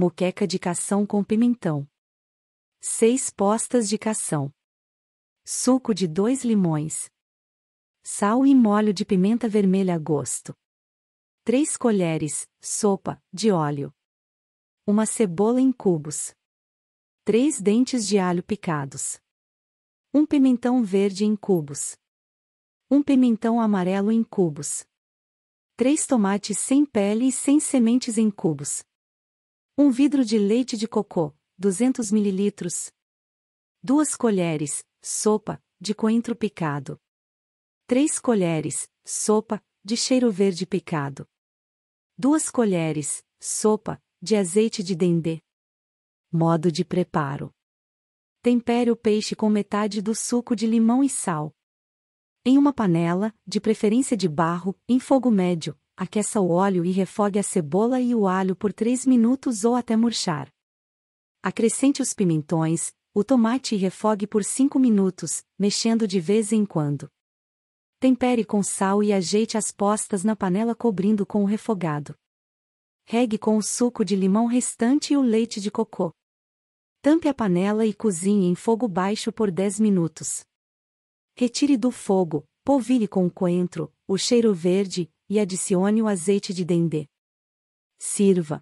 moqueca de cação com pimentão. 6 postas de cação. Suco de 2 limões. Sal e molho de pimenta vermelha a gosto. 3 colheres, sopa, de óleo. Uma cebola em cubos. 3 dentes de alho picados. Um pimentão verde em cubos. Um pimentão amarelo em cubos. 3 tomates sem pele e sem sementes em cubos. 1 vidro de leite de cocô, 200 ml. 2 colheres, sopa, de coentro picado. 3 colheres, sopa, de cheiro verde picado. 2 colheres, sopa, de azeite de dendê. Modo de preparo. Tempere o peixe com metade do suco de limão e sal. Em uma panela, de preferência de barro, em fogo médio, aqueça o óleo e refogue a cebola e o alho por 3 minutos ou até murchar. Acrescente os pimentões, o tomate e refogue por 5 minutos, mexendo de vez em quando. Tempere com sal e ajeite as postas na panela cobrindo com o refogado. Regue com o suco de limão restante e o leite de cocô. Tampe a panela e cozinhe em fogo baixo por 10 minutos. Retire do fogo, polvilhe com o coentro, o cheiro verde, e adicione o azeite de dendê. Sirva.